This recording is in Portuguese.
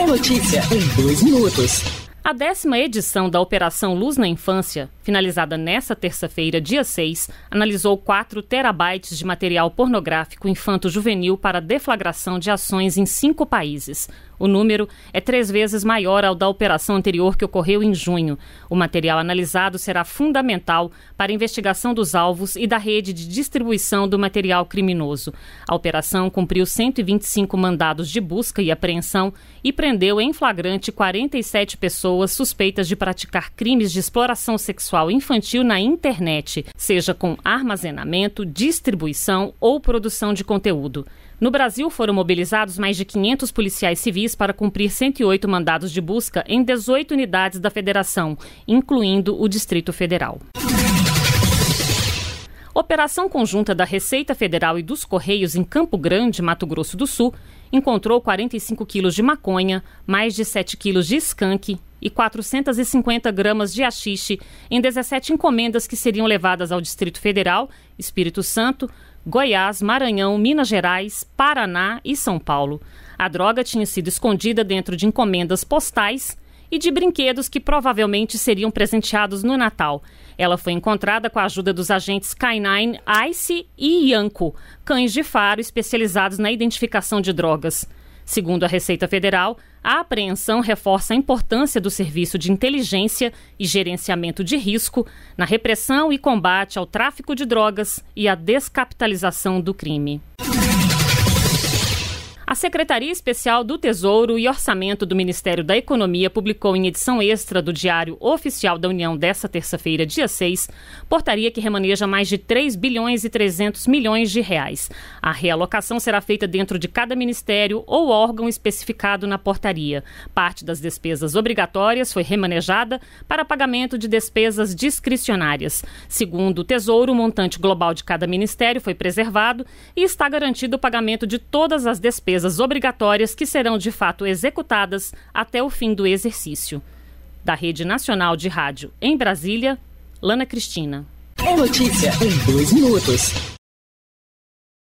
É notícia em dois minutos. A décima edição da Operação Luz na Infância, finalizada nesta terça-feira, dia 6, analisou 4 terabytes de material pornográfico infanto-juvenil para deflagração de ações em cinco países. O número é três vezes maior ao da operação anterior que ocorreu em junho. O material analisado será fundamental para a investigação dos alvos e da rede de distribuição do material criminoso. A operação cumpriu 125 mandados de busca e apreensão e prendeu em flagrante 47 pessoas pessoas suspeitas de praticar crimes de exploração sexual infantil na internet, seja com armazenamento, distribuição ou produção de conteúdo. No Brasil, foram mobilizados mais de 500 policiais civis para cumprir 108 mandados de busca em 18 unidades da Federação, incluindo o Distrito Federal. Operação conjunta da Receita Federal e dos Correios em Campo Grande, Mato Grosso do Sul, encontrou 45 quilos de maconha, mais de 7 quilos de skunk e 450 gramas de haxixe em 17 encomendas que seriam levadas ao Distrito Federal, Espírito Santo, Goiás, Maranhão, Minas Gerais, Paraná e São Paulo. A droga tinha sido escondida dentro de encomendas postais e de brinquedos que provavelmente seriam presenteados no Natal. Ela foi encontrada com a ajuda dos agentes K9, Ice e Yanko, cães de faro especializados na identificação de drogas. Segundo a Receita Federal, a apreensão reforça a importância do serviço de inteligência e gerenciamento de risco na repressão e combate ao tráfico de drogas e à descapitalização do crime. Secretaria Especial do Tesouro e Orçamento do Ministério da Economia publicou em edição extra do Diário Oficial da União desta terça-feira, dia 6, portaria que remaneja mais de 3 bilhões e 300 milhões de reais. A realocação será feita dentro de cada ministério ou órgão especificado na portaria. Parte das despesas obrigatórias foi remanejada para pagamento de despesas discricionárias. Segundo o Tesouro, o montante global de cada ministério foi preservado e está garantido o pagamento de todas as despesas pausas obrigatórias que serão de fato executadas até o fim do exercício. Da Rede Nacional de Rádio em Brasília, Lana Cristina. É notícia em dois minutos.